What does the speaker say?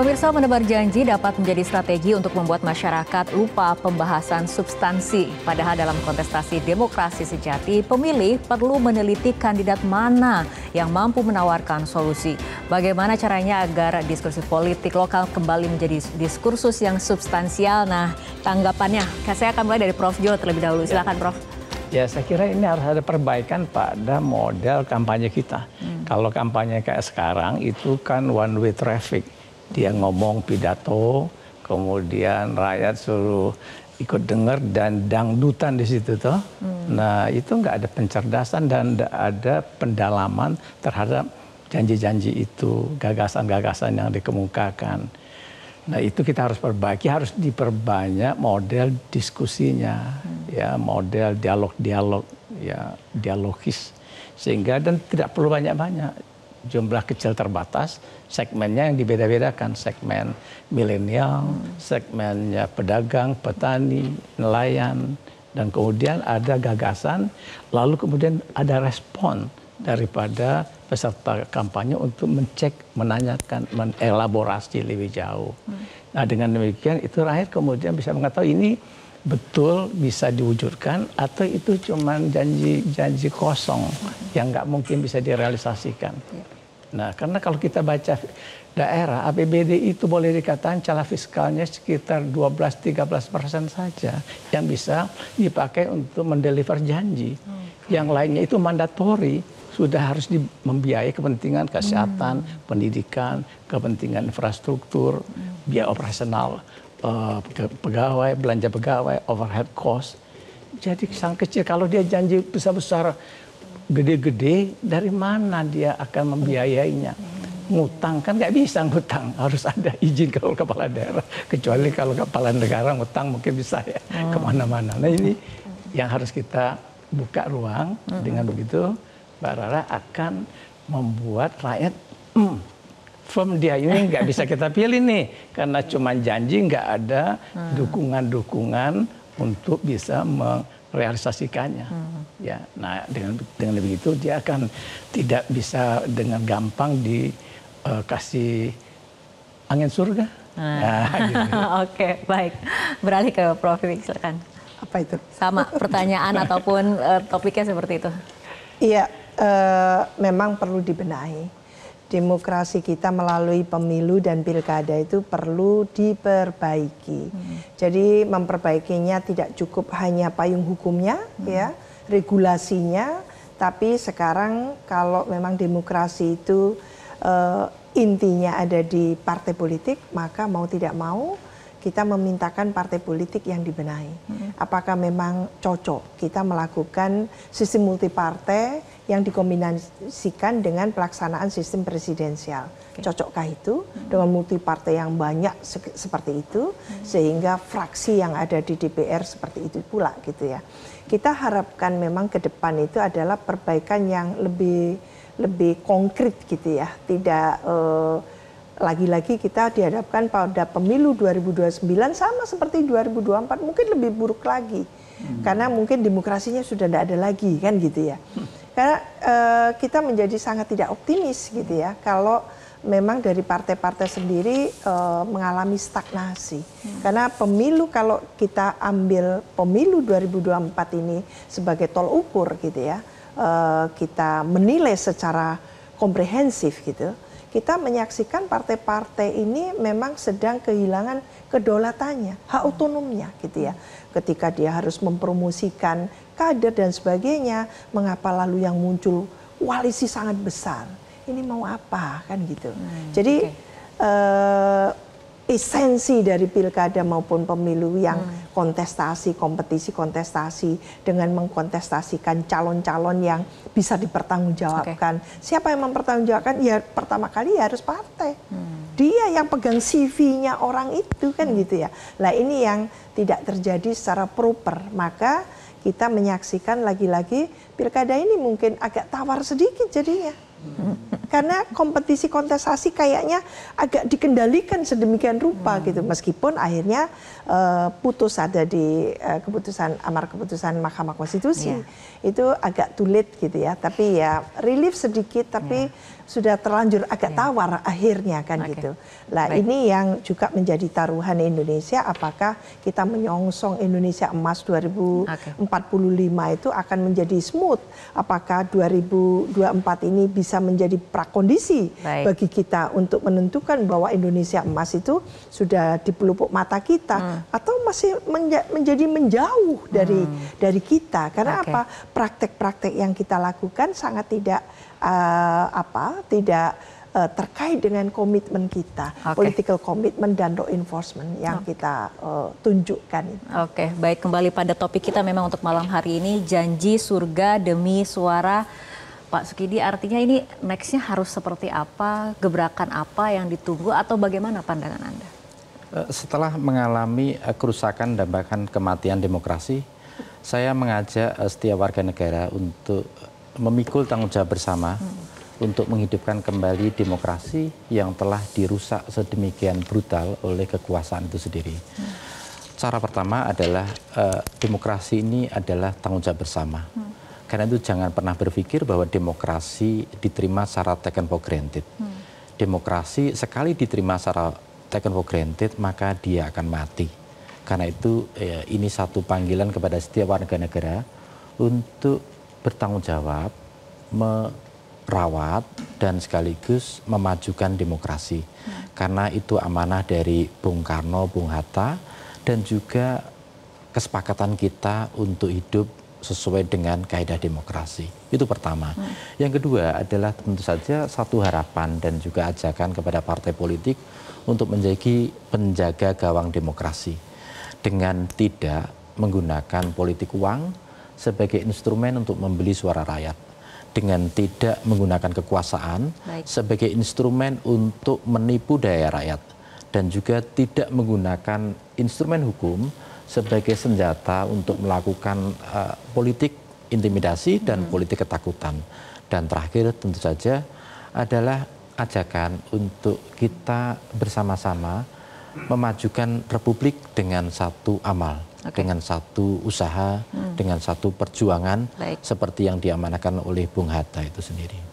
Pemirsa menebar janji dapat menjadi strategi untuk membuat masyarakat lupa pembahasan substansi. Padahal dalam kontestasi demokrasi sejati, pemilih perlu meneliti kandidat mana yang mampu menawarkan solusi. Bagaimana caranya agar diskursus politik lokal kembali menjadi diskursus yang substansial? Nah, tanggapannya, saya akan mulai dari Prof. Jo terlebih dahulu. Ya. Silakan, Prof. Ya, saya kira ini harus ada perbaikan pada model kampanye kita. Hmm. Kalau kampanye kayak sekarang itu kan one way traffic dia ngomong pidato, kemudian rakyat suruh ikut dengar dan dangdutan di situ toh. Hmm. Nah, itu nggak ada pencerdasan dan nggak ada pendalaman terhadap janji-janji itu, gagasan-gagasan yang dikemukakan. Nah, itu kita harus perbaiki, harus diperbanyak model diskusinya, hmm. ya, model dialog-dialog, ya, dialogis sehingga dan tidak perlu banyak-banyak jumlah kecil terbatas, segmennya yang dibeda-bedakan, segmen milenial, segmennya pedagang, petani, nelayan, dan kemudian ada gagasan, lalu kemudian ada respon daripada peserta kampanye untuk mencek, menanyakan, menelaborasi lebih jauh. Nah dengan demikian itu rakyat kemudian bisa mengetahui ini betul bisa diwujudkan atau itu cuma janji-janji kosong yang nggak mungkin bisa direalisasikan. Nah, karena kalau kita baca daerah APBD itu boleh dikatakan celah fiskalnya sekitar 12-13 persen saja yang bisa dipakai untuk mendeliver janji. Hmm. Yang lainnya itu mandatori sudah harus di, membiayai kepentingan kesehatan, hmm. pendidikan, kepentingan infrastruktur, hmm. biaya operasional uh, pegawai, belanja pegawai, overhead cost. Jadi sangat kecil. Kalau dia janji besar-besar, gede-gede, dari mana dia akan membiayainya? Ngutang kan nggak bisa ngutang, harus ada izin kalau kepala daerah. Kecuali kalau kepala negara ngutang mungkin bisa ya oh. kemana-mana. Nah ini yang harus kita buka ruang. Dengan begitu, Mbak Rara akan membuat rakyat mm, firm dia ini nggak bisa kita pilih nih karena cuma janji nggak ada hmm. dukungan-dukungan untuk bisa merealisasikannya. Hmm. Ya, nah dengan dengan begitu dia akan tidak bisa dengan gampang dikasih eh, uh, angin surga. Hmm. Nah, nah gitu. Oke, baik. Beralih ke Prof. silakan. Apa itu? Sama pertanyaan ataupun uh, topiknya seperti itu. Iya, uh, memang perlu dibenahi demokrasi kita melalui pemilu dan pilkada itu perlu diperbaiki. Hmm. Jadi memperbaikinya tidak cukup hanya payung hukumnya hmm. ya, regulasinya, tapi sekarang kalau memang demokrasi itu uh, intinya ada di partai politik, maka mau tidak mau kita memintakan partai politik yang dibenahi. Apakah memang cocok kita melakukan sistem multipartai yang dikombinasikan dengan pelaksanaan sistem presidensial? Okay. Cocokkah itu hmm. dengan multipartai yang banyak se seperti itu sehingga fraksi yang ada di DPR seperti itu pula gitu ya. Kita harapkan memang ke depan itu adalah perbaikan yang lebih lebih konkret gitu ya, tidak uh, lagi-lagi kita dihadapkan pada pemilu 2029 sama seperti 2024 mungkin lebih buruk lagi hmm. karena mungkin demokrasinya sudah tidak ada lagi kan gitu ya hmm. karena uh, kita menjadi sangat tidak optimis gitu ya kalau memang dari partai-partai sendiri uh, mengalami stagnasi hmm. karena pemilu kalau kita ambil pemilu 2024 ini sebagai tol ukur gitu ya uh, kita menilai secara komprehensif gitu kita menyaksikan partai-partai ini memang sedang kehilangan kedaulatannya, hak hmm. otonomnya gitu ya. Ketika dia harus mempromosikan kader dan sebagainya, mengapa lalu yang muncul koalisi sangat besar? Ini mau apa kan gitu. Hmm, Jadi okay. Eh, esensi dari pilkada maupun pemilu yang hmm. kontestasi, kompetisi kontestasi dengan mengkontestasikan calon-calon yang bisa dipertanggungjawabkan. Okay. Siapa yang mempertanggungjawabkan? Ya pertama kali ya harus partai. Hmm. Dia yang pegang CV-nya orang itu kan hmm. gitu ya. Nah ini yang tidak terjadi secara proper. Maka kita menyaksikan lagi-lagi pilkada ini mungkin agak tawar sedikit jadinya. Hmm karena kompetisi kontestasi kayaknya agak dikendalikan sedemikian rupa hmm. gitu meskipun akhirnya uh, putus ada di uh, keputusan amar keputusan Mahkamah Konstitusi yeah. itu agak tulit gitu ya tapi ya relief sedikit tapi yeah. sudah terlanjur agak yeah. tawar akhirnya kan okay. gitu. lah Baik. ini yang juga menjadi taruhan Indonesia apakah kita menyongsong Indonesia emas 2045 okay. itu akan menjadi smooth apakah 2024 ini bisa menjadi prakondisi Baik. bagi kita untuk menentukan bahwa Indonesia emas itu sudah di pelupuk mata kita hmm. atau masih menja menjadi menjauh dari hmm. dari kita karena okay. apa praktek-praktek yang kita lakukan sangat tidak uh, apa tidak eh, terkait dengan komitmen kita, okay. political commitment dan law enforcement yang okay. kita uh, tunjukkan. Oke, okay. baik kembali pada topik kita memang untuk malam hari ini janji surga demi suara Pak Sukidi artinya ini nextnya harus seperti apa, gebrakan apa yang ditunggu atau bagaimana pandangan Anda? Eh, setelah mengalami eh, kerusakan dan bahkan kematian demokrasi, saya mengajak eh, setiap warga negara untuk memikul tanggung jawab bersama hmm. untuk menghidupkan kembali demokrasi yang telah dirusak sedemikian brutal oleh kekuasaan itu sendiri. Hmm. Cara pertama adalah demokrasi ini adalah tanggung jawab bersama. Hmm karena itu jangan pernah berpikir bahwa demokrasi diterima secara taken for granted. Hmm. Demokrasi sekali diterima secara taken for granted maka dia akan mati. Karena itu ya, ini satu panggilan kepada setiap warga negara untuk bertanggung jawab merawat dan sekaligus memajukan demokrasi. Hmm. Karena itu amanah dari Bung Karno, Bung Hatta dan juga kesepakatan kita untuk hidup sesuai dengan kaidah demokrasi. Itu pertama. Yang kedua adalah tentu saja satu harapan dan juga ajakan kepada partai politik untuk menjadi penjaga gawang demokrasi dengan tidak menggunakan politik uang sebagai instrumen untuk membeli suara rakyat dengan tidak menggunakan kekuasaan Baik. sebagai instrumen untuk menipu daya rakyat dan juga tidak menggunakan instrumen hukum sebagai senjata untuk melakukan uh, politik intimidasi dan hmm. politik ketakutan. Dan terakhir tentu saja adalah ajakan untuk kita bersama-sama memajukan republik dengan satu amal, okay. dengan satu usaha, hmm. dengan satu perjuangan Baik. seperti yang diamanakan oleh Bung Hatta itu sendiri.